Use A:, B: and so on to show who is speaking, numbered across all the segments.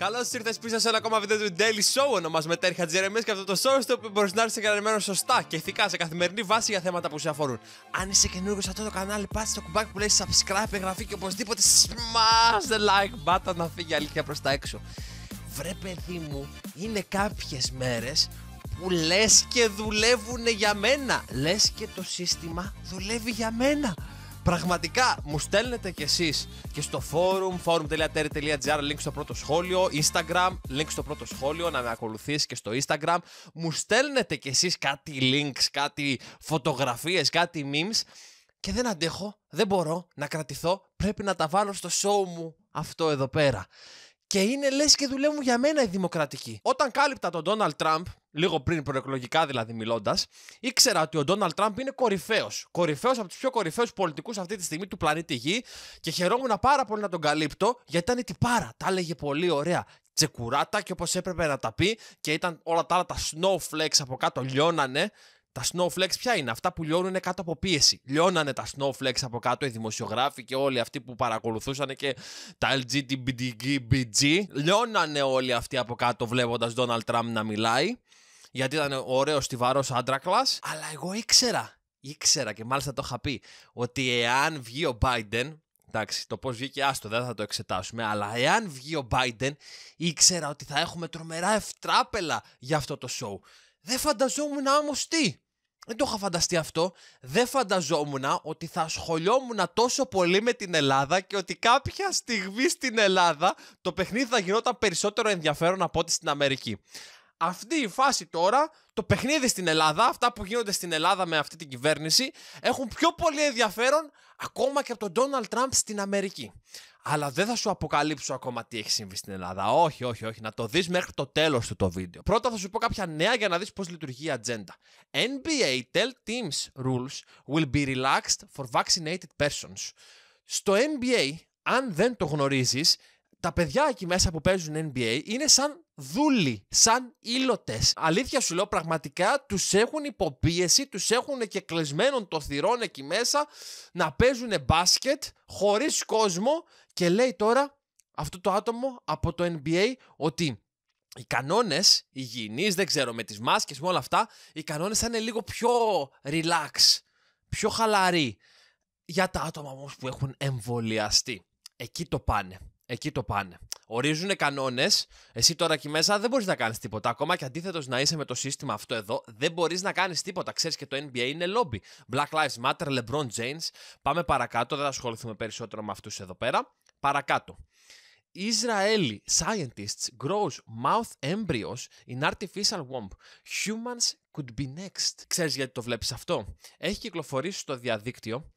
A: Καλώ ήρθατε πίσω σε ένα ακόμα βίντεο του Daily Show. Ονομάζομαι Τέρχα Τζέρεμι και αυτό το show στο οποίο μπορείς να είσαι καλεσμένο σωστά και ηθικά σε καθημερινή βάση για θέματα που σε αφορούν. Αν είσαι καινούργιος σε αυτό το κανάλι, πάτε στο κουμπάκι που λέει subscribe, εγγραφή και οπωσδήποτε smash the like button να φύγει αλήθεια προς τα έξω. Βρε παιδί μου, είναι κάποιες μέρες που λες και δουλεύουν για μένα. Λες και το σύστημα δουλεύει για μένα. Πραγματικά μου στέλνετε κι εσείς και στο forum, forum.terry.gr, link στο πρώτο σχόλιο, Instagram, link στο πρώτο σχόλιο, να με ακολουθείς και στο Instagram. Μου στέλνετε κι εσείς κάτι links, κάτι φωτογραφίες, κάτι memes. Και δεν αντέχω, δεν μπορώ να κρατηθώ, πρέπει να τα βάλω στο show μου αυτό εδώ πέρα. Και είναι λες και δουλεύουν για μένα οι δημοκρατικοί. Όταν κάλυπτα τον Ντόναλτ Τραμπ, λίγο πριν προεκλογικά δηλαδή μιλώντας, ήξερα ότι ο Ντόναλτ Τραμπ είναι κορυφαίος. Κορυφαίος από τους πιο κορυφαίους πολιτικούς αυτή τη στιγμή του πλανήτη Γη και χαιρόμουν πάρα πολύ να τον καλύπτω γιατί ήταν η τυπάρα. Τα έλεγε πολύ ωραία. Τσεκουράτα και όπως έπρεπε να τα πει και ήταν όλα τα άλλα τα snowflakes από κάτω λιώνανε τα snowflakes ποια είναι, αυτά που λιώνουν κάτω από πίεση. Λιώνανε τα snowflakes από κάτω οι δημοσιογράφοι και όλοι αυτοί που παρακολουθούσαν και τα LGTBG. Λιώνανε όλοι αυτοί από κάτω βλέποντας Donald Trump να μιλάει. Γιατί ήταν ωραίος στιβαρό άντρακλα. Αλλά εγώ ήξερα, ήξερα και μάλιστα το είχα πει, ότι εάν βγει ο Biden, Εντάξει, το πώς βγήκε άστο δεν θα το εξετάσουμε, αλλά εάν βγει ο Biden, ήξερα ότι θα έχουμε τρομερά ευτράπελα για αυτό το show. Δεν φανταζόμουν όμω τι. Δεν το είχα φανταστεί αυτό. Δεν φανταζόμουν ότι θα ασχολιόμουν τόσο πολύ με την Ελλάδα και ότι κάποια στιγμή στην Ελλάδα το παιχνίδι θα γινόταν περισσότερο ενδιαφέρον από ό,τι στην Αμερική. Αυτή η φάση τώρα, το παιχνίδι στην Ελλάδα, αυτά που γίνονται στην Ελλάδα με αυτή την κυβέρνηση, έχουν πιο πολύ ενδιαφέρον ακόμα και από τον Ντόναλτ Τραμπ στην Αμερική αλλά δεν θα σου αποκαλύψω ακόμα τι έχει συμβεί στην Ελλάδα. Όχι, όχι, όχι. Να το δεις μέχρι το τέλος του το βίντεο. Πρώτα θα σου πω κάποια νέα για να δεις πώς λειτουργεί η ατζέντα. NBA Tell Teams rules will be relaxed for vaccinated persons. Στο NBA, αν δεν το γνωρίζεις, τα παιδιά εκεί μέσα που παίζουν NBA είναι σαν δούλοι, σαν ήλωτες. Αλήθεια σου λέω, πραγματικά τους έχουν υποπίεση, τους έχουν και κλεισμένον το θυρών εκεί μέσα να παίζουν μπάσκετ χωρίς κόσμο. Και λέει τώρα αυτό το άτομο από το NBA ότι οι κανόνες, υγιεινεί, δεν ξέρω, με τις μάσκες, με όλα αυτά, οι κανόνες θα είναι λίγο πιο relax, πιο χαλαροί για τα άτομα όμως που έχουν εμβολιαστεί. Εκεί το πάνε. Εκεί το πάνε. Ορίζουν κανόνες. Εσύ τώρα εκεί μέσα δεν μπορείς να κάνεις τίποτα. Ακόμα και αντίθετος να είσαι με το σύστημα αυτό εδώ, δεν μπορείς να κάνεις τίποτα. Ξέρεις και το NBA είναι lobby. Black Lives Matter, LeBron James. Πάμε παρακάτω. Δεν θα ασχοληθούμε περισσότερο με αυτούς εδώ πέρα. Παρακάτω. Israeli scientists grows mouth embryos in artificial womb. Humans could be next. Ξέρεις γιατί το βλέπεις αυτό. Έχει κυκλοφορήσει στο διαδίκτυο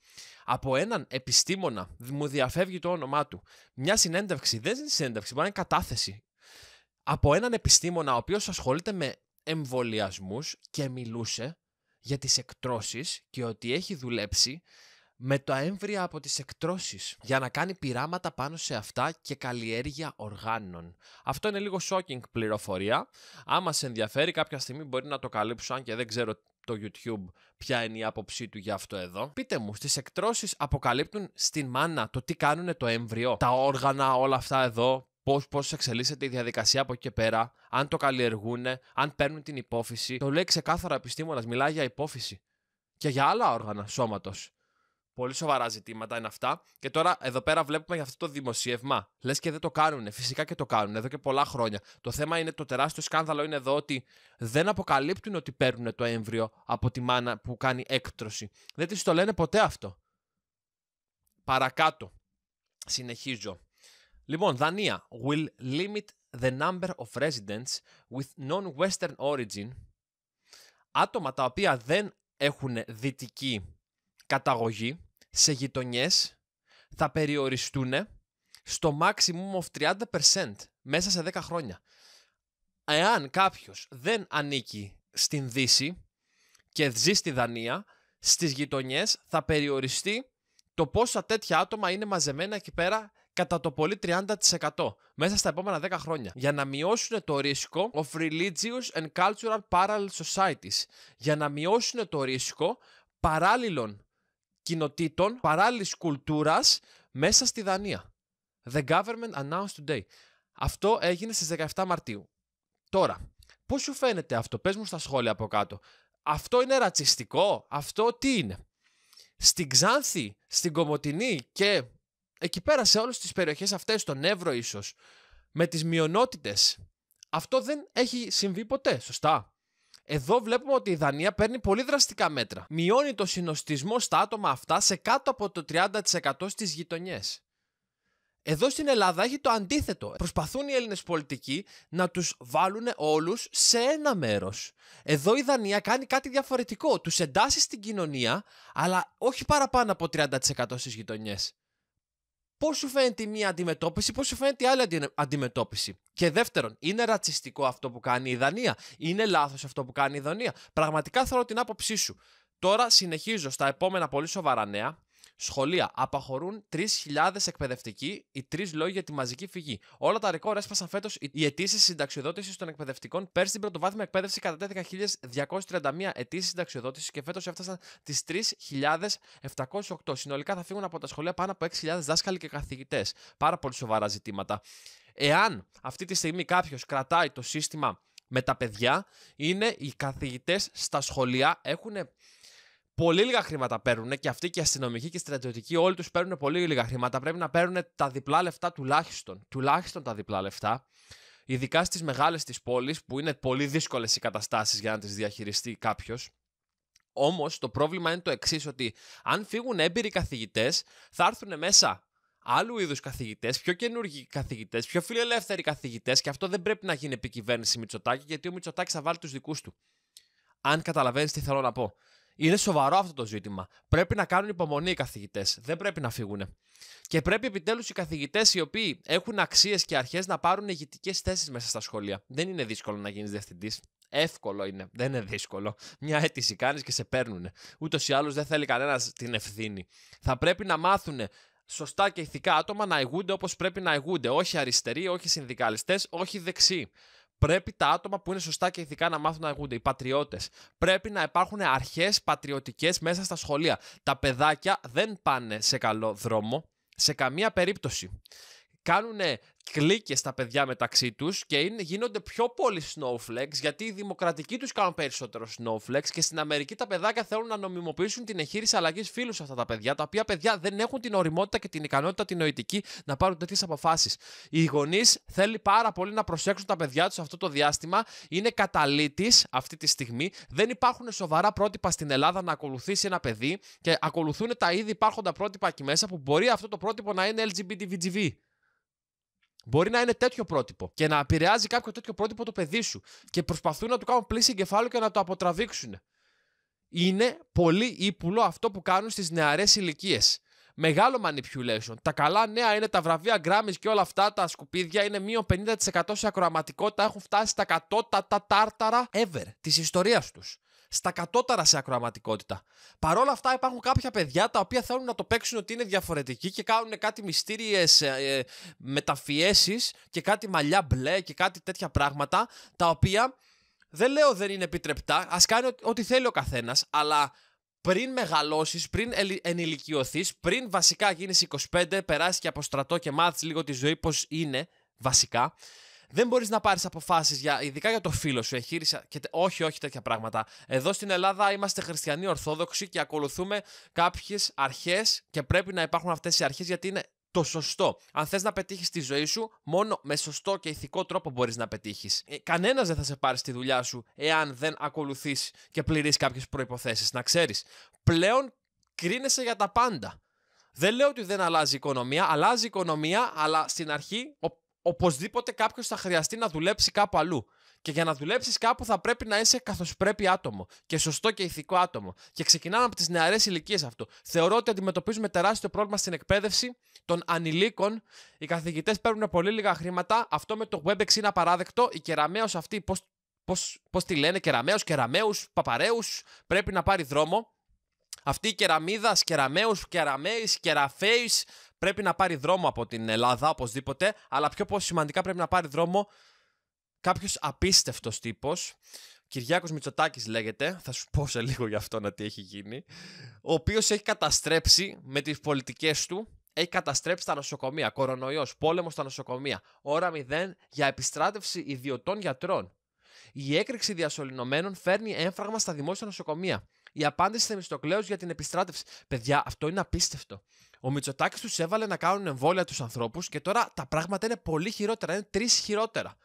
A: από έναν επιστήμονα, μου διαφεύγει το όνομά του, μια συνέντευξη, δεν είναι συνέντευξη, μπορεί να είναι κατάθεση, από έναν επιστήμονα ο οποίος ασχολείται με εμβολιασμούς και μιλούσε για τις εκτρώσεις και ότι έχει δουλέψει με τα έμβρια από τις εκτρώσεις για να κάνει πειράματα πάνω σε αυτά και καλλιέργεια οργάνων. Αυτό είναι λίγο shocking πληροφορία. Άμα σε ενδιαφέρει κάποια στιγμή μπορεί να το καλύψω αν και δεν ξέρω το YouTube ποια είναι η άποψή του για αυτό εδώ. Πείτε μου, στις εκτρώσεις αποκαλύπτουν στην μάνα το τι κάνουν το έμβριο, τα όργανα, όλα αυτά εδώ, πώς, πώς εξελίσσεται η διαδικασία από εκεί και πέρα, αν το καλλιεργούν, αν παίρνουν την υπόφυση. Το λέει ξεκάθαρα επιστήμονας, μιλάει για υπόφυση και για άλλα όργανα σώματος. Πολύ σοβαρά ζητήματα είναι αυτά. Και τώρα εδώ πέρα βλέπουμε για αυτό το δημοσίευμα. Λες και δεν το κάνουν. Φυσικά και το κάνουν εδώ και πολλά χρόνια. Το θέμα είναι το τεράστιο σκάνδαλο είναι εδώ ότι δεν αποκαλύπτουν ότι παίρνουν το έμβριο από τη μάνα που κάνει έκτρωση. Δεν τη το λένε ποτέ αυτό. Παρακάτω. Συνεχίζω. Λοιπόν, Δανία. Will limit the number of residents with non-western origin. Άτομα τα οποία δεν έχουν δυτική καταγωγή σε γειτονιές θα περιοριστούν στο maximum of 30% μέσα σε 10 χρόνια. Εάν κάποιος δεν ανήκει στην Δύση και ζει στη Δανία, στις γειτονιές θα περιοριστεί το πόσα τέτοια άτομα είναι μαζεμένα εκεί πέρα κατά το πολύ 30% μέσα στα επόμενα 10 χρόνια. Για να μειώσουν το ρίσκο of religious and cultural parallel societies. Για να μειώσουν το ρίσκο παράλληλων κοινοτήτων παράλληλης κουλτούρας μέσα στη Δανία. The government announced today. Αυτό έγινε στις 17 Μαρτίου. Τώρα, πώς σου φαίνεται αυτό, πες μου στα σχόλια από κάτω. Αυτό είναι ρατσιστικό, αυτό τι είναι. Στην Ξάνθη, στην Κομωτινή και εκεί πέρα σε όλες τις περιοχές αυτές, στον Εύρο ίσως, με τις μειονότητες, αυτό δεν έχει συμβεί ποτέ, σωστά. Εδώ βλέπουμε ότι η Δανία παίρνει πολύ δραστικά μέτρα. Μειώνει το συνοστισμό στα άτομα αυτά σε κάτω από το 30% στις γειτονιές. Εδώ στην Ελλάδα έχει το αντίθετο. Προσπαθούν οι Έλληνες πολιτικοί να τους βάλουν όλους σε ένα μέρος. Εδώ η Δανία κάνει κάτι διαφορετικό. Τους εντάσσει στην κοινωνία, αλλά όχι παραπάνω από 30% στις γειτονιές. Πώς σου φαίνεται μία αντιμετώπιση, πώς σου φαίνεται η άλλη αντιμετώπιση. Και δεύτερον, είναι ρατσιστικό αυτό που κάνει η Δανία, είναι λάθος αυτό που κάνει η Δανία. Πραγματικά θέλω την άποψή σου. Τώρα συνεχίζω στα επόμενα πολύ σοβαρά νέα. Σχολεία. Απαχωρούν 3.000 εκπαιδευτικοί, οι τρεις λόγοι για τη μαζική φυγή. Όλα τα ρεκόρ έσπασαν φέτος οι αιτήσεις συνταξιοδότησης των εκπαιδευτικών. Πέρσι την πρωτοβάθμια εκπαίδευση κατατέθηκαν 1.231 αιτήσεις συνταξιοδότησης και φέτος έφτασαν τις 3.708. Συνολικά θα φύγουν από τα σχολεία πάνω από 6.000 δάσκαλοι και καθηγητές. Πάρα πολύ σοβαρά ζητήματα. Εάν αυτή τη στιγμή κάποιος κρατάει το σύστημα με τα παιδιά, είναι οι καθηγητές στα σχολεία έχουν πολύ λίγα χρήματα παίρνουν και αυτοί και οι αστυνομικοί και οι στρατιωτικοί όλοι τους παίρνουν πολύ λίγα χρήματα. Πρέπει να παίρνουν τα διπλά λεφτά τουλάχιστον. Τουλάχιστον τα διπλά λεφτά. Ειδικά στις μεγάλες της πόλεις που είναι πολύ δύσκολες οι καταστάσεις για να τις διαχειριστεί κάποιος. Όμως το πρόβλημα είναι το εξής, ότι αν φύγουν έμπειροι καθηγητές, θα έρθουν μέσα άλλου είδους καθηγητές, πιο καινούργιοι καθηγητές, πιο φιλελεύθεροι καθηγητές, και αυτό δεν πρέπει να γίνει επικυβέρνηση Μητσοτάκη, γιατί ο Μητσοτάκης θα βάλει τους δικούς του. Αν καταλαβαίνεις τι θέλω να πω. Είναι σοβαρό αυτό το ζήτημα. Πρέπει να κάνουν υπομονή οι καθηγητές. Δεν πρέπει να φύγουν. Και πρέπει επιτέλους οι καθηγητές οι οποίοι έχουν αξίες και αρχές να πάρουν ηγητικέ θέσεις μέσα στα σχολεία. Δεν είναι δύσκολο να γίνεις διευθυντής. Εύκολο είναι. Δεν είναι δύσκολο. Μια αίτηση κάνεις και σε παίρνουν. Ούτως ή άλλως δεν θέλει κανένας την ευθύνη. Θα πρέπει να μάθουν σωστά και ηθικά άτομα να ηγούνται όπως πρέπει να αιγούνται. Όχι αριστεροί, όχι συνδικαλιστές, όχι δεξιοί. Πρέπει τα άτομα που είναι σωστά και ηθικά να μάθουν να αγούνται. Οι πατριώτες. Πρέπει να υπάρχουν αρχές πατριωτικές μέσα στα σχολεία. Τα παιδάκια δεν πάνε σε καλό δρόμο σε καμία περίπτωση κάνουν κλίκε τα παιδιά μεταξύ τους και είναι, γίνονται πιο πολλοί snowflakes γιατί οι δημοκρατικοί τους κάνουν περισσότερο snowflakes και στην Αμερική τα παιδάκια θέλουν να νομιμοποιήσουν την εγχείρηση αλλαγής φίλου σε αυτά τα παιδιά, τα οποία παιδιά δεν έχουν την οριμότητα και την ικανότητα την νοητική να πάρουν τέτοιες αποφάσεις. Οι γονείς θέλουν πάρα πολύ να προσέξουν τα παιδιά τους αυτό το διάστημα. Είναι καταλήτης αυτή τη στιγμή. Δεν υπάρχουν σοβαρά πρότυπα στην Ελλάδα να ακολουθήσει ένα παιδί και ακολουθούν τα ήδη υπάρχοντα πρότυπα εκεί μέσα που μπορεί αυτό το πρότυπο να είναι LGBTVGV. Μπορεί να είναι τέτοιο πρότυπο και να επηρεάζει κάποιο τέτοιο πρότυπο το παιδί σου και προσπαθούν να του κάνουν πλήση εγκεφάλου και να το αποτραβήξουν. Είναι πολύ ύπουλο αυτό που κάνουν στις νεαρές ηλικίες. Μεγάλο manipulation. Τα καλά νέα είναι τα βραβεία Grammys και όλα αυτά τα σκουπίδια είναι μείον 50% σε ακροαματικότητα. Έχουν φτάσει στα κατώτατα τάρταρα ever της ιστορίας τους στα κατώτερα σε ακροαματικότητα. Παρ' όλα αυτά υπάρχουν κάποια παιδιά τα οποία θέλουν να το παίξουν ότι είναι διαφορετικοί και κάνουν κάτι μυστήριες ε, ε, μεταφιέσεις και κάτι μαλλιά μπλε και κάτι τέτοια πράγματα τα οποία δεν λέω δεν είναι επιτρεπτά, ας κάνει ό,τι θέλει ο καθένας, αλλά πριν μεγαλώσεις, πριν ενηλικιωθείς, πριν βασικά γίνεις 25, περάσεις και από στρατό και μάθεις λίγο τη ζωή πώς είναι βασικά, δεν μπορείς να πάρεις αποφάσεις, για, ειδικά για το φίλο σου, εγχείρησα και όχι, όχι τέτοια πράγματα. Εδώ στην Ελλάδα είμαστε χριστιανοί Ορθόδοξοι και ακολουθούμε κάποιες αρχές και πρέπει να υπάρχουν αυτές οι αρχές γιατί είναι το σωστό. Αν θες να πετύχεις τη ζωή σου, μόνο με σωστό και ηθικό τρόπο μπορείς να πετύχεις. Ε, Κανένας δεν θα σε πάρει στη δουλειά σου εάν δεν ακολουθείς και πληρείς κάποιες προποθέσει. Να ξέρεις. Πλέον κρίνεσαι για τα πάντα. Δεν λέω ότι δεν αλλάζει η οικονομία, αλλάζει η οικονομία, αλλά στην αρχή οπωσδήποτε κάποιος θα χρειαστεί να δουλέψει κάπου αλλού. Και για να δουλέψεις κάπου θα πρέπει να είσαι καθώ πρέπει άτομο. Και σωστό και ηθικό άτομο. Και ξεκινάμε από τις νεαρές ηλικίες αυτό. Θεωρώ ότι αντιμετωπίζουμε τεράστιο πρόβλημα στην εκπαίδευση των ανηλίκων. Οι καθηγητές παίρνουν πολύ λίγα χρήματα. Αυτό με το WebEx είναι απαράδεκτο. Η κεραμαίο αυτή, πώς τη λένε, κεραμαίο, κεραμαίου, παπαραίου, πρέπει να πάρει δρόμο. Αυτή η κεραμίδα, κεραμαίου, κεραμαίη, κεραφέης, πρέπει να πάρει δρόμο από την Ελλάδα οπωσδήποτε, αλλά πιο σημαντικά πρέπει να πάρει δρόμο κάποιος απίστευτος τύπος. Κυριάκος Μητσοτάκης λέγεται, θα σου πω σε λίγο γι' αυτό να τι έχει γίνει. Ο οποίος έχει καταστρέψει με τις πολιτικές του, έχει καταστρέψει τα νοσοκομεία. κορονοϊός, πόλεμος στα νοσοκομεία. Ώρα μηδέν για επιστράτευση ιδιωτών γιατρών. Η έκρηξη διασωληνωμένων φέρνει έμφραγμα στα δημόσια νοσοκομεία. Η απάντηση θεμιστοκλέω για την επιστράτευση. Παιδιά, αυτό είναι απίστευτο. Ο Μητσοτάκης τους έβαλε να κάνουν εμβόλια τους ανθρώπους και τώρα τα πράγματα είναι πολύ χειρότερα. Είναι τρεις χειρότερα.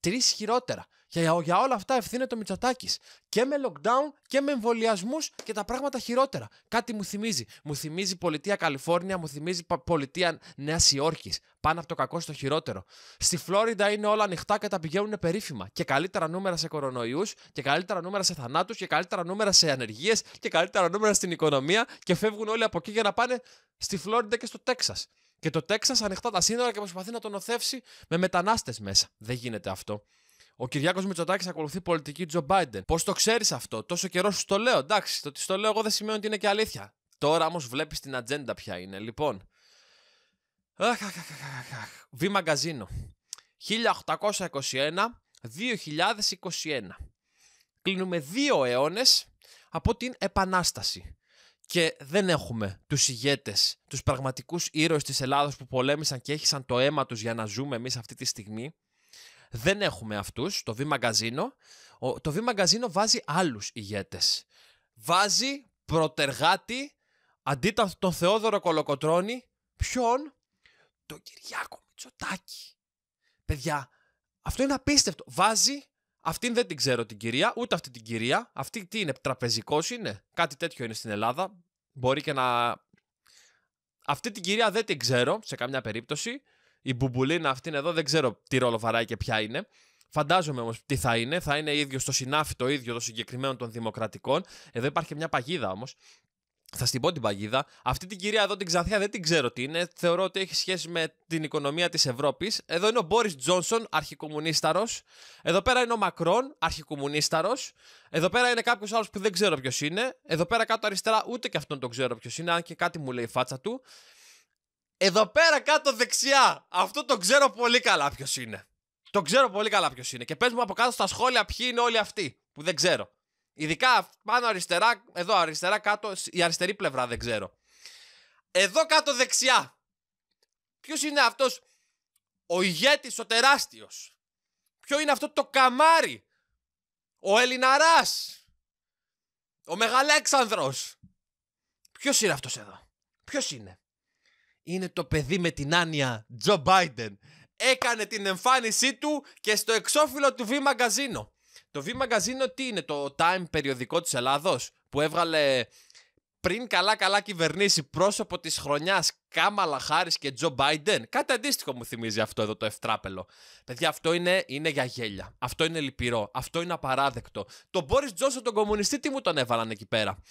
A: Τρεις χειρότερα για όλα αυτά ευθύνεται ο Μητσοτάκης. Και με lockdown και με εμβολιασμούς και τα πράγματα χειρότερα. Κάτι μου θυμίζει. Μου θυμίζει πολιτεία Καλιφόρνια, μου θυμίζει πολιτεία Νέα Υόρκης. Πάνω από το κακό στο χειρότερο. Στη Φλόριντα είναι όλα ανοιχτά και τα πηγαίνουν περίφημα. Και καλύτερα νούμερα σε κορονοϊούς, και καλύτερα νούμερα σε θανάτους, και καλύτερα νούμερα σε ανεργίες, και καλύτερα νούμερα στην οικονομία. Και φεύγουν όλοι από εκεί για να πάνε στη Φλόριντα και στο Τέξας. Και το Τέξας ανοιχτά τα σύνορα και προσπαθεί να τον οθεύσει με μετανάστες μέσα. Δεν γίνεται αυτό. Ο Κυριάκος Μητσοτάκης ακολουθεί πολιτική Τζο Μπάιντεν. Πώς το ξέρεις αυτό, τόσο καιρό σου το λέω. Εντάξει, το ότι το λέω εγώ δεν σημαίνει ότι είναι και αλήθεια. Τώρα όμως βλέπεις την ατζέντα ποια είναι. Λοιπόν. Αχ, αχ, αχ, 1821 1821-2021. Κλείνουμε δύο αιώνες από την Επανάσταση. Και δεν έχουμε τους ηγέτες, τους πραγματικούς ήρωες της Ελλάδα που πολέμησαν και έχησαν το αίμα τους για να ζούμε εμείς αυτή τη στιγμή. Δεν έχουμε αυτούς, το V Magazine. Το V Magazine βάζει άλλους ηγέτες. Βάζει προτεργάτη αντί τον Θεόδωρο Κολοκοτρώνη. Ποιον? Τον Κυριάκο Μητσοτάκη. Παιδιά, αυτό είναι απίστευτο. Βάζει αυτήν δεν την ξέρω την κυρία, ούτε αυτή την κυρία. Αυτή τι είναι, τραπεζικός είναι. Κάτι τέτοιο είναι στην Ελλάδα. Μπορεί και να. Αυτή την κυρία δεν την ξέρω σε καμιά περίπτωση η μπουμπουλίνα αυτήν εδώ δεν ξέρω τι ρόλο βαράει και ποια είναι. Φαντάζομαι όμως τι θα είναι. Θα είναι ίδιο στο συνάφι το ίδιο των συγκεκριμένων των Δημοκρατικών. Εδώ υπάρχει μια παγίδα όμως. Θα στην πω την παγίδα. Αυτή την κυρία εδώ την Ξανθιά δεν την ξέρω τι είναι. Θεωρώ ότι έχει σχέση με την οικονομία της Ευρώπης. Εδώ είναι ο Μπόρις Τζόνσον, αρχικομουνίσταρος. Εδώ πέρα είναι ο Μακρόν, αρχικομουνίσταρος. Εδώ πέρα είναι κάποιος άλλος που δεν ξέρω ποιος είναι. Εδώ πέρα κάτω αριστερά ούτε και αυτόν τον ξέρω ποιος είναι, αν και κάτι μου λέει η φάτσα του. Εδώ πέρα κάτω δεξιά. Αυτό το ξέρω πολύ καλά ποιος είναι. Το ξέρω πολύ καλά ποιος είναι. Και πες μου από κάτω στα σχόλια ποιοι είναι όλοι αυτοί που δεν ξέρω. Ειδικά πάνω αριστερά, εδώ αριστερά κάτω, η αριστερή πλευρά δεν ξέρω. Εδώ κάτω δεξιά. Ποιος είναι αυτός ο ηγέτης, ο τεράστιος. Ποιο είναι αυτό το καμάρι. Ο ελληναράς, Ο Μεγαλέξανδρος. ποιος είναι αυτός εδώ. ποιος είναι είναι το παιδί με την άνοια Τζο Μπάιντεν. Έκανε την εμφάνισή του και στο εξώφυλλο του V Magazine. Το V Magazine τι είναι, το Time περιοδικό της Ελλάδος που έβγαλε πριν καλά καλά κυβερνήσει πρόσωπο της χρονιάς Κάμαλα Χάρης και Τζο Μπάιντεν. Κάτι αντίστοιχο μου θυμίζει αυτό εδώ το ευτράπελο. Παιδιά αυτό είναι, είναι για γέλια. Αυτό είναι λυπηρό. Αυτό είναι απαράδεκτο. Το Μπόρις Τζόσο τον κομμουνιστή τι μου τον έβαλαν εκεί πέρα.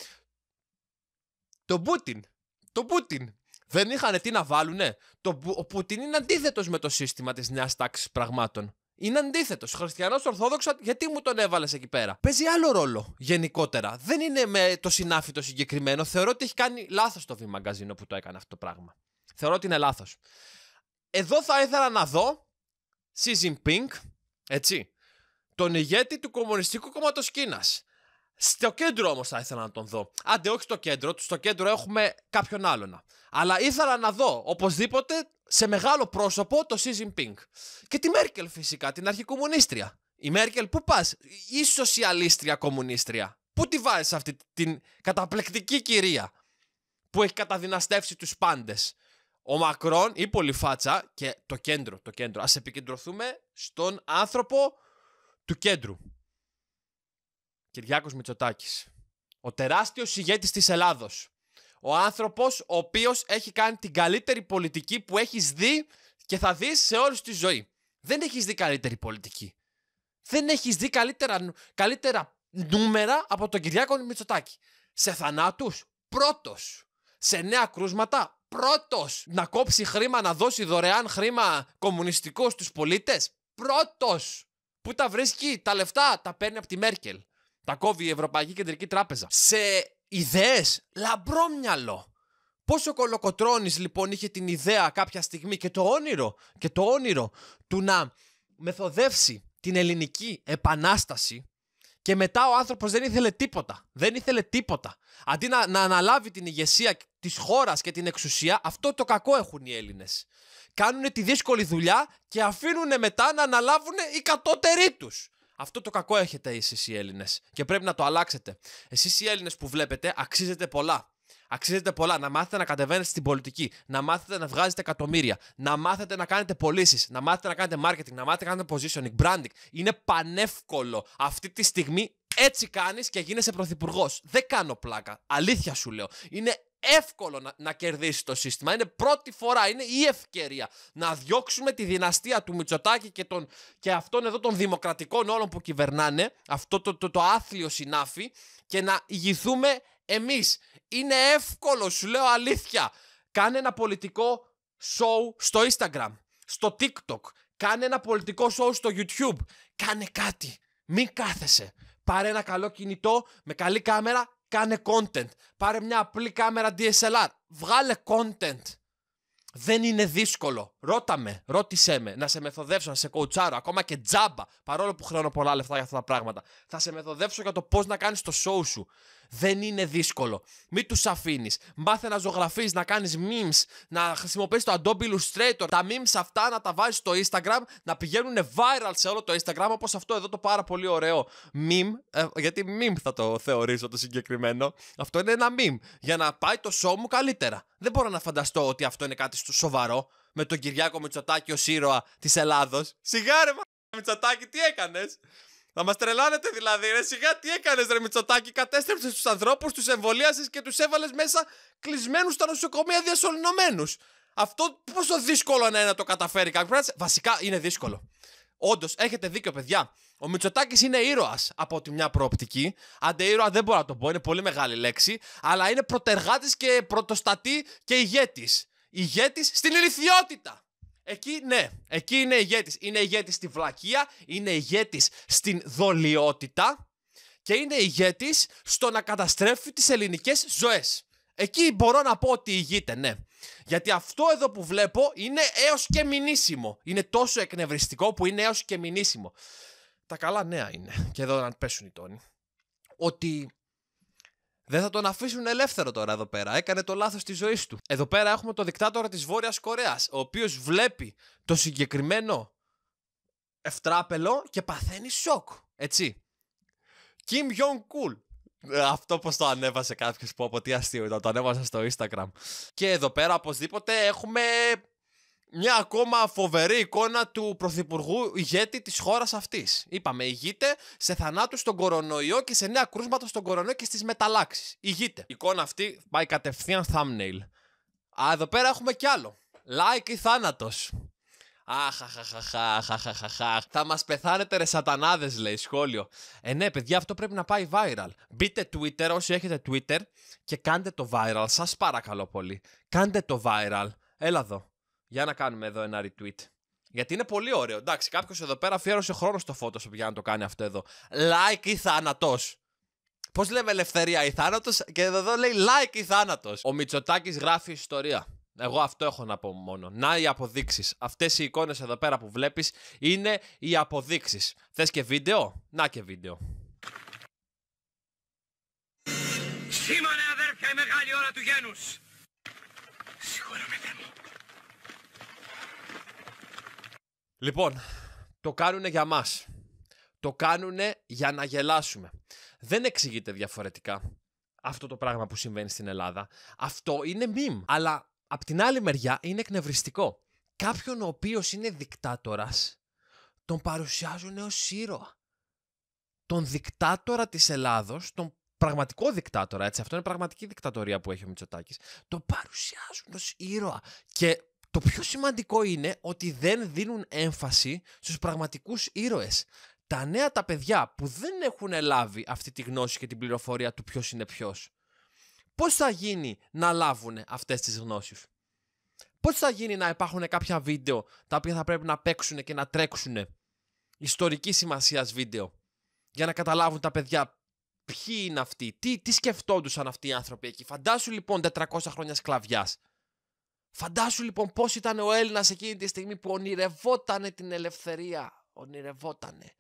A: Το Πούτιν. Το Πούτιν. Δεν είχαν τι να βάλουνε. Το, ο Πούτιν είναι αντίθετος με το σύστημα της νέας τάξης πραγμάτων. Είναι αντίθετος. Χριστιανός Ορθόδοξα, γιατί μου τον έβαλες εκεί πέρα. Παίζει άλλο ρόλο γενικότερα. Δεν είναι με το συνάφι το συγκεκριμένο. Θεωρώ ότι έχει κάνει λάθος το βήμα γκαζίνο που το έκανε αυτό το πράγμα. Θεωρώ ότι είναι λάθος. Εδώ θα ήθελα να δω Xi έτσι, τον ηγέτη του Κομμουνιστικού Κόμματο Κίνας. Στο κέντρο όμως θα ήθελα να τον δω. Άντε, όχι στο κέντρο, στο κέντρο έχουμε κάποιον άλλον. Αλλά ήθελα να δω οπωσδήποτε σε μεγάλο πρόσωπο το Xi Jinping. Και τη Μέρκελ φυσικά, την αρχικομουνίστρια. Η Μέρκελ, πού πας, ή σοσιαλίστρια κομμουνίστρια. Πού τη βάζεις αυτή την καταπληκτική κυρία που έχει καταδυναστεύσει τους πάντες. Ο Μακρόν ή πολυφάτσα και το κέντρο, το κέντρο. Ας επικεντρωθούμε στον άνθρωπο του κέντρου. Κυριάκος Μητσοτάκης. Ο τεράστιος ηγέτης της Ελλάδος. Ο άνθρωπος ο οποίος έχει κάνει την καλύτερη πολιτική που έχεις δει και θα δεις σε όλη τη ζωή. Δεν έχεις δει καλύτερη πολιτική. Δεν έχεις δει καλύτερα, καλύτερα νούμερα από τον Κυριάκο Μητσοτάκη. Σε θανάτους, πρώτος. Σε νέα κρούσματα, πρώτος. Να κόψει χρήμα, να δώσει δωρεάν χρήμα κομμουνιστικό στους πολίτες, πρώτος. Πού τα βρίσκει τα λεφτά, τα παίρνει από τη Μέρκελ. Τα κόβει η Ευρωπαϊκή Κεντρική Τράπεζα. Σε ιδέες, λαμπρό μυαλό. Πόσο κολοκοτρόνη λοιπόν είχε την ιδέα κάποια στιγμή και το όνειρο, και το όνειρο του να μεθοδεύσει την ελληνική επανάσταση και μετά ο άνθρωπος δεν ήθελε τίποτα. Δεν ήθελε τίποτα. Αντί να, να αναλάβει την ηγεσία της χώρας και την εξουσία, αυτό το κακό έχουν οι Έλληνες. Κάνουν τη δύσκολη δουλειά και αφήνουν μετά να αναλάβουν οι κατώτεροι τους. Αυτό το κακό έχετε εσείς οι Έλληνες και πρέπει να το αλλάξετε. Εσείς οι Έλληνες που βλέπετε αξίζετε πολλά. Αξίζετε πολλά. Να μάθετε να κατεβαίνετε στην πολιτική, να μάθετε να βγάζετε εκατομμύρια, να μάθετε να κάνετε πωλήσεις, να μάθετε να κάνετε marketing, να μάθετε να κάνετε positioning, branding. Είναι πανεύκολο. Αυτή τη στιγμή έτσι κάνεις και γίνεσαι πρωθυπουργός. Δεν κάνω πλάκα. Αλήθεια σου λέω. Είναι εύκολο να, να κερδίσει το σύστημα. Είναι πρώτη φορά, είναι η ευκαιρία να διώξουμε τη δυναστεία του Μητσοτάκη και, τον, και αυτών εδώ των δημοκρατικών όλων που κυβερνάνε, αυτό το, το, το άθλιο συνάφι, και να ηγηθούμε εμείς. Είναι εύκολο, σου λέω αλήθεια. Κάνε ένα πολιτικό show στο Instagram, στο TikTok, κάνε ένα πολιτικό show στο YouTube, κάνε κάτι. Μην κάθεσαι. Πάρε ένα καλό κινητό με καλή κάμερα Κάνε content. Πάρε μια απλή κάμερα DSLR. Βγάλε content. Δεν είναι δύσκολο. Ρώταμε, ρώτησέ με, να σε μεθοδεύσω, να σε κοουτσάρω, ακόμα και τζάμπα. Παρόλο που χρειάζομαι πολλά λεφτά για αυτά τα πράγματα. Θα σε μεθοδεύσω για το πώς να κάνεις το show σου. Δεν είναι δύσκολο. Μην τους αφήνεις. Μάθε να ζωγραφείς, να κάνεις memes, να χρησιμοποιείς το Adobe Illustrator. Τα memes αυτά να τα βάζεις στο Instagram, να πηγαίνουν viral σε όλο το Instagram, όπως αυτό εδώ το πάρα πολύ ωραίο meme. Ε, γιατί meme θα το θεωρήσω το συγκεκριμένο. Αυτό είναι ένα meme. Για να πάει το show μου καλύτερα. Δεν μπορώ να φανταστώ ότι αυτό είναι κάτι σοβαρό. Με τον Κυριάκο Μητσοτάκη ως ήρωα της Ελλάδος. Σιγάρε, μα Μητσοτάκη, τι έκανες. Να μας τρελάνετε δηλαδή. Ρε, σιγά τι έκανες, Ρε Μητσοτάκη. Κατέστρεψες τους ανθρώπους, τους εμβολίασες και τους έβαλες μέσα κλεισμένους στα νοσοκομεία διασωλυνωμένους. Αυτό πόσο δύσκολο είναι να το καταφέρει κάποιος. Βασικά είναι δύσκολο. Όντως, έχετε δίκιο, παιδιά. Ο Μητσοτάκης είναι ήρωας από τη μια προοπτική. Αντε ήρωα δεν μπορώ να το πω, είναι πολύ μεγάλη λέξη. Αλλά είναι πρωτεργάτης και πρωτοστατή και ηγέτης. Ηγέτης στην ηλικιότητα. Εκεί ναι, εκεί είναι ηγέτης. Είναι ηγέτης στη βλακεία, είναι ηγέτης στην δολιότητα και είναι ηγέτης στο να καταστρέφει τις ελληνικές ζωές. Εκεί μπορώ να πω ότι ηγείται, ναι. Γιατί αυτό εδώ που βλέπω είναι έως και μηνύσιμο. Είναι τόσο εκνευριστικό που είναι έως και μηνύσιμο. Τα καλά νέα είναι, και εδώ να πέσουν οι τόνοι, ότι δεν θα τον αφήσουν ελεύθερο τώρα εδώ πέρα. Έκανε το λάθος της ζωής του. Εδώ πέρα έχουμε το δικτάτορα της Βόρειας Κορέας, ο οποίος βλέπει το συγκεκριμένο ευτράπελο και παθαίνει σοκ. Έτσι. Kim Jong-Κουλ. Αυτό πώ το ανέβασε κάποιος που από τι αστείο ήταν. Το ανέβασα στο Instagram. Και εδώ πέρα οπωσδήποτε έχουμε μια ακόμα φοβερή εικόνα του πρωθυπουργού ηγέτη της χώρας αυτής. Είπαμε, ηγείται σε θανάτους στον κορονοϊό και σε νέα κρούσματα στον κορονοϊό και στις μεταλλάξεις. Ηγείται. Η εικόνα αυτή πάει κατευθείαν thumbnail. Α, εδώ πέρα έχουμε κι άλλο. Like ή θάνατος. Αχαχαχαχαχαχαχαχαχ. Θα μας πεθάνετε ρε σατανάδες, λέει σχόλιο. Ε, ναι, παιδιά, αυτό πρέπει να πάει viral. Μπείτε Twitter, όσοι έχετε Twitter, και κάντε το viral. Σας παρακαλώ πολύ. Κάντε το viral. Έλα εδώ. Για να κάνουμε εδώ ένα retweet. Γιατί είναι πολύ ωραίο. Εντάξει, κάποιος εδώ πέρα αφιέρωσε χρόνο στο Photoshop για να το κάνει αυτό εδώ. Like ή θάνατος. Πώς λέμε ελευθερία ή θάνατος, και εδώ λέει like ή θάνατος. Ο Μητσοτάκης γράφει ιστορία. Εγώ αυτό έχω να πω μόνο. Να οι αποδείξεις. Αυτές οι εικόνες εδώ πέρα που βλέπεις είναι οι αποδείξεις. Θες και βίντεο? Να και βίντεο. Σήμανε αδέρφια η μεγάλη ώρα του γένους. Σίγουρα Λοιπόν, το κάνουν για μας. Το κάνουν για να γελάσουμε. Δεν εξηγείται διαφορετικά αυτό το πράγμα που συμβαίνει στην Ελλάδα. Αυτό είναι μιμ. Αλλά απ' την άλλη μεριά είναι εκνευριστικό. Κάποιον ο οποίος είναι δικτάτορας, τον παρουσιάζουν ως ήρωα. Τον δικτάτορα της Ελλάδος, τον πραγματικό δικτάτορα, έτσι, αυτό είναι πραγματική δικτατορία που έχει ο Μητσοτάκης, τον παρουσιάζουν ως ήρωα. Και το πιο σημαντικό είναι ότι δεν δίνουν έμφαση στους πραγματικούς ήρωες. Τα νέα τα παιδιά που δεν έχουν λάβει αυτή τη γνώση και την πληροφορία του ποιος είναι ποιος. Πώς θα γίνει να λάβουν αυτές τις γνώσεις. Πώς θα γίνει να υπάρχουν κάποια βίντεο τα οποία θα πρέπει να παίξουν και να τρέξουν ιστορική σημασία βίντεο για να καταλάβουν τα παιδιά ποιοι είναι αυτοί, τι, τι σκεφτόντουσαν αυτοί οι άνθρωποι εκεί. Φαντάσου λοιπόν 400 χρόνια σκλαβιάς Φαντάσου λοιπόν πώς ήταν ο Έλληνας εκείνη τη στιγμή που ονειρευότανε την ελευθερία. Ονειρευότανε.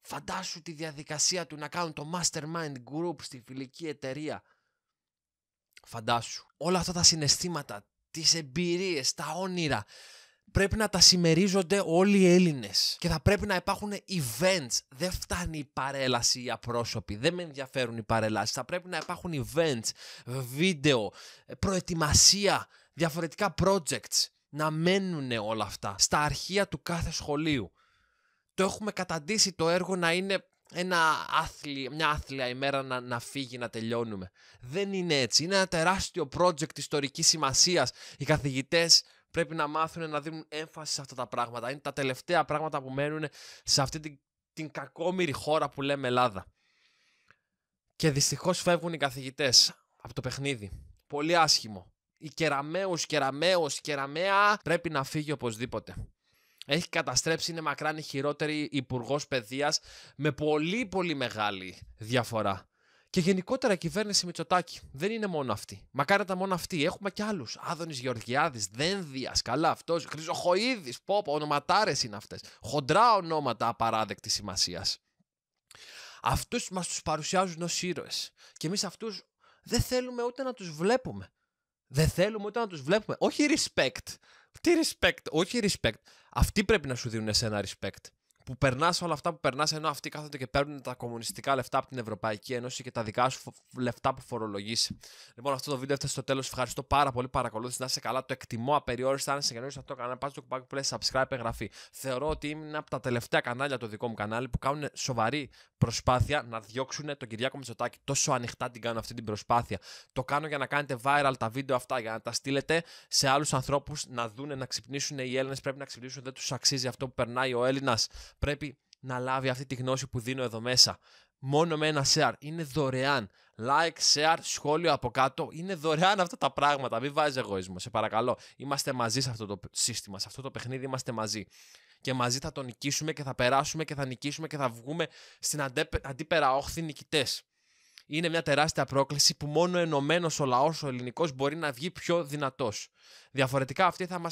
A: Φαντάσου τη διαδικασία του να κάνουν το mastermind group στη φιλική εταιρεία. Φαντάσου. Όλα αυτά τα συναισθήματα, τις εμπειρίες, τα όνειρα πρέπει να τα συμμερίζονται όλοι οι Έλληνες και θα πρέπει να υπάρχουν events. Δεν φτάνει η παρέλαση οι απρόσωποι, δεν με ενδιαφέρουν οι παρέλασεις. Θα πρέπει να υπάρχουν events, βίντεο, προετοιμασία, διαφορετικά projects να μένουν όλα αυτά στα αρχεία του κάθε σχολείου. Το έχουμε καταντήσει το έργο να είναι ένα άθλη, μια άθλια ημέρα να, να φύγει, να τελειώνουμε. Δεν είναι έτσι. Είναι ένα τεράστιο project ιστορικής σημασίας. Οι καθηγητές πρέπει να μάθουν να δίνουν έμφαση σε αυτά τα πράγματα. Είναι τα τελευταία πράγματα που μένουν σε αυτή την, την κακόμοιρη χώρα που λέμε Ελλάδα. Και δυστυχώς φεύγουν οι καθηγητές από το παιχνίδι. Πολύ άσχημο η κεραμέως, Κεραμέως, Κεραμέα πρέπει να φύγει οπωσδήποτε. Έχει καταστρέψει, είναι μακράν η χειρότερη υπουργός παιδείας με πολύ πολύ μεγάλη διαφορά. Και γενικότερα η κυβέρνηση Μητσοτάκη. Δεν είναι μόνο αυτή. Μακάρι τα μόνο αυτή. Έχουμε και άλλους. Άδωνης Γεωργιάδης, Δένδιας, καλά αυτός. Χρυζοχοίδης, Πόπο, ονοματάρες είναι αυτές. Χοντρά ονόματα απαράδεκτη σημασίας. Αυτούς μας τους παρουσιάζουν ως ήρωες. Και εμείς αυτούς δεν θέλουμε ούτε να τους βλέπουμε. Δεν θέλουμε ούτε να τους βλέπουμε. Όχι respect. Τι respect, όχι respect. Αυτοί πρέπει να σου δίνουν εσένα respect που περνάς όλα αυτά που περνάς, ενώ αυτοί κάθονται και παίρνουν τα κομμουνιστικά λεφτά από την Ευρωπαϊκή Ένωση και τα δικά σου λεφτά που φορολογείς. Λοιπόν, αυτό το βίντεο έφτασε στο τέλος. Ευχαριστώ πάρα πολύ παρακολούθησε Να είσαι καλά, το εκτιμώ απεριόριστα. Αν σε καινούριο αυτό το κανάλι, πας το κουμπάκι που λέει subscribe, εγγραφή. Θεωρώ ότι είναι από τα τελευταία κανάλια το δικό μου κανάλι που κάνουν σοβαρή προσπάθεια να διώξουν τον Κυριάκο Μητσοτάκη. Τόσο ανοιχτά την κάνω αυτή την προσπάθεια. Το κάνω για να κάνετε viral τα βίντεο αυτά, για να τα στείλετε σε άλλους ανθρώπους να δούνε να ξυπνήσουν οι Έλληνες. Πρέπει να ξυπνήσουν, δεν τους αξίζει αυτό που περνάει ο Έλληνας πρέπει να λάβει αυτή τη γνώση που δίνω εδώ μέσα. Μόνο με ένα share. Είναι δωρεάν. Like, share, σχόλιο από κάτω. Είναι δωρεάν αυτά τα πράγματα. Μην βάζεις εγωισμό, σε παρακαλώ. Είμαστε μαζί σε αυτό το σύστημα, σε αυτό το παιχνίδι είμαστε μαζί. Και μαζί θα το νικήσουμε και θα περάσουμε και θα νικήσουμε και θα βγούμε στην αντίπερα όχθη νικητές. Είναι μια τεράστια πρόκληση που μόνο ενωμένος ο λαός ο ελληνικός μπορεί να βγει πιο δυνατός. Διαφορετικά αυτή θα μας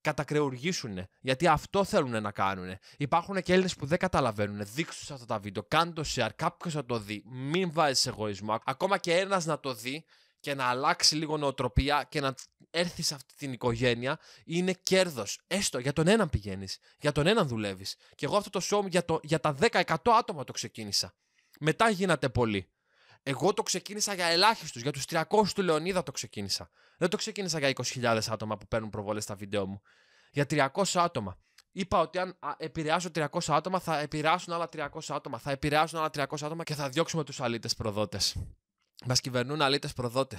A: κατακρεουργήσουν. Γιατί αυτό θέλουν να κάνουν. Υπάρχουν και Έλληνες που δεν καταλαβαίνουν. Δείξτε αυτά τα βίντεο. Κάντε το share. Κάποιος να το δει. Μην βάζεις εγωισμό. Ακόμα και ένας να το δει και να αλλάξει λίγο νοοτροπία και να έρθει σε αυτή την οικογένεια είναι κέρδος. Έστω για τον έναν πηγαίνεις. Για τον έναν δουλεύεις. Και εγώ αυτό το show για, το, για τα 10% άτομα το ξεκίνησα. Μετά γίνατε πολλοί. Εγώ το ξεκίνησα για ελάχιστους. Για τους 300 του Λεωνίδα το ξεκίνησα. Δεν το ξεκίνησα για 20.000 άτομα που παίρνουν προβολές στα βίντεο μου. Για 300 άτομα. Είπα ότι αν επηρεάσω 300 άτομα, θα επηρεάσουν άλλα 300 άτομα. Θα επηρεάσουν άλλα 300 άτομα και θα διώξουμε τους αλήτες προδότες. Μας κυβερνούν αλήτες προδότες.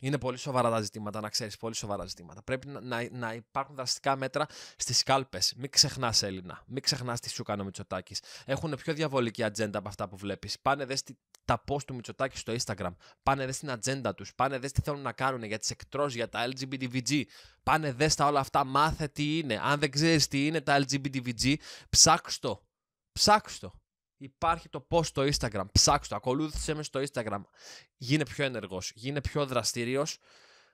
A: Είναι πολύ σοβαρά τα ζητήματα, να ξέρεις. Πολύ σοβαρά ζητήματα. Πρέπει να, να, να υπάρχουν δραστικά μέτρα στις κάλπες. Μην ξεχνάς, Έλληνα. Μην ξεχνάς τι σου κάνω, Έχουν πιο διαβολική ατζέντα από αυτά που βλέπεις. Πάνε δες τα post του Μητσοτάκη στο Instagram. Πάνε δες στην ατζέντα τους. Πάνε δες τι θέλουν να κάνουν για τις εκτρό, για τα LGBTVG. Πάνε δες στα όλα αυτά. Μάθε τι είναι. Αν δεν ξέρεις τι είναι τα LGBTVG, ψάξ το. Ψάξ το. Υπάρχει το post στο Instagram. Ψάξ το. Ακολούθησε μες στο Instagram. Γίνε πιο ενεργός. Γίνε πιο δραστήριος.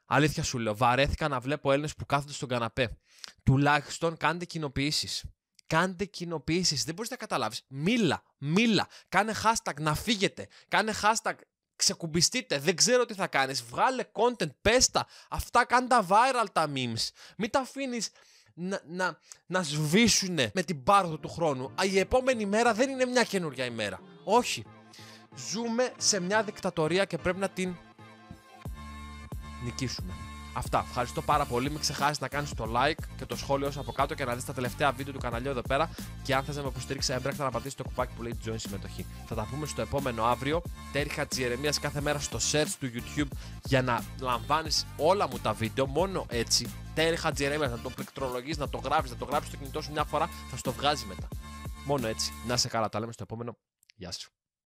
A: Αλήθεια σου λέω. Βαρέθηκα να βλέπω Έλληνες που κάθονται στον καναπέ. Τουλάχιστον κάντε κοινοποιήσεις. Κάντε κοινοποιήσει. Δεν μπορείς να καταλάβεις. Μίλα, μίλα. Κάνε hashtag να φύγετε. Κάνε hashtag ξεκουμπιστείτε. Δεν ξέρω τι θα κάνεις. Βγάλε content, πέστα. Αυτά κάνε viral τα memes. Μην τα αφήνεις να, να, να σβήσουν με την πάροδο του χρόνου. Η επόμενη μέρα δεν είναι μια καινούργια ημέρα. Όχι. Ζούμε σε μια δικτατορία και πρέπει να την νικήσουμε. Αυτά. Ευχαριστώ πάρα πολύ. Μην ξεχάσεις να κάνεις το like και το σχόλιο από κάτω και να δεις τα τελευταία βίντεο του καναλιού εδώ πέρα. Και αν θες να με υποστηρίξεις έμπρακτα, να πατήσεις το κουπάκι που λέει Join συμμετοχή. Θα τα πούμε στο επόμενο αύριο. Τέριχα Ιερεμίας κάθε μέρα στο search του YouTube για να λαμβάνεις όλα μου τα βίντεο. Μόνο έτσι. Τέριχα Ιερεμίας. να το πληκτρολογείς, να το γράφεις, να το γράψεις στο κινητό σου μια φορά, θα στο βγάζει μετά. Μόνο έτσι. Να σε καλά. Τα λέμε στο επόμενο. Γεια σου.